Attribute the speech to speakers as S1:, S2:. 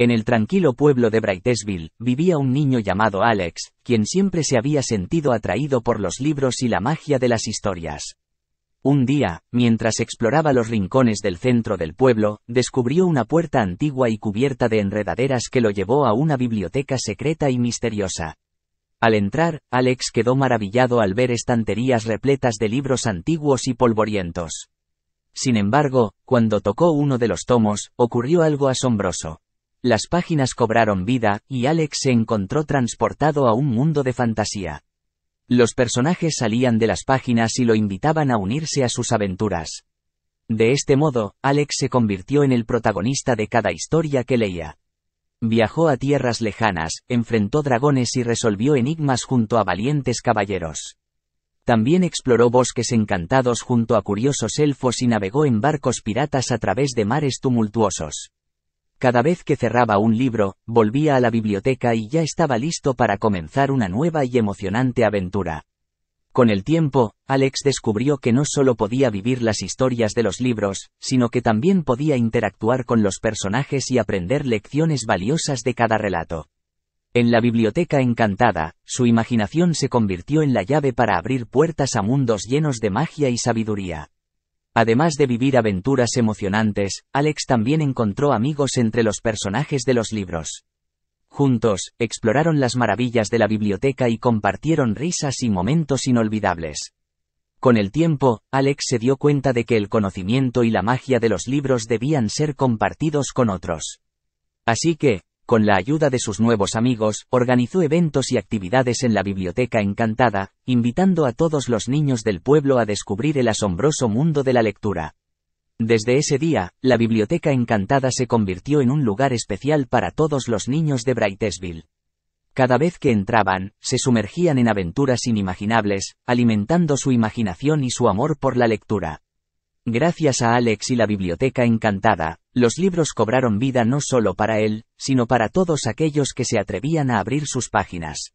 S1: En el tranquilo pueblo de Brightesville, vivía un niño llamado Alex, quien siempre se había sentido atraído por los libros y la magia de las historias. Un día, mientras exploraba los rincones del centro del pueblo, descubrió una puerta antigua y cubierta de enredaderas que lo llevó a una biblioteca secreta y misteriosa. Al entrar, Alex quedó maravillado al ver estanterías repletas de libros antiguos y polvorientos. Sin embargo, cuando tocó uno de los tomos, ocurrió algo asombroso. Las páginas cobraron vida, y Alex se encontró transportado a un mundo de fantasía. Los personajes salían de las páginas y lo invitaban a unirse a sus aventuras. De este modo, Alex se convirtió en el protagonista de cada historia que leía. Viajó a tierras lejanas, enfrentó dragones y resolvió enigmas junto a valientes caballeros. También exploró bosques encantados junto a curiosos elfos y navegó en barcos piratas a través de mares tumultuosos. Cada vez que cerraba un libro, volvía a la biblioteca y ya estaba listo para comenzar una nueva y emocionante aventura. Con el tiempo, Alex descubrió que no solo podía vivir las historias de los libros, sino que también podía interactuar con los personajes y aprender lecciones valiosas de cada relato. En la biblioteca encantada, su imaginación se convirtió en la llave para abrir puertas a mundos llenos de magia y sabiduría. Además de vivir aventuras emocionantes, Alex también encontró amigos entre los personajes de los libros. Juntos, exploraron las maravillas de la biblioteca y compartieron risas y momentos inolvidables. Con el tiempo, Alex se dio cuenta de que el conocimiento y la magia de los libros debían ser compartidos con otros. Así que, con la ayuda de sus nuevos amigos, organizó eventos y actividades en la Biblioteca Encantada, invitando a todos los niños del pueblo a descubrir el asombroso mundo de la lectura. Desde ese día, la Biblioteca Encantada se convirtió en un lugar especial para todos los niños de Brightesville. Cada vez que entraban, se sumergían en aventuras inimaginables, alimentando su imaginación y su amor por la lectura. Gracias a Alex y la Biblioteca Encantada, los libros cobraron vida no solo para él, sino para todos aquellos que se atrevían a abrir sus páginas.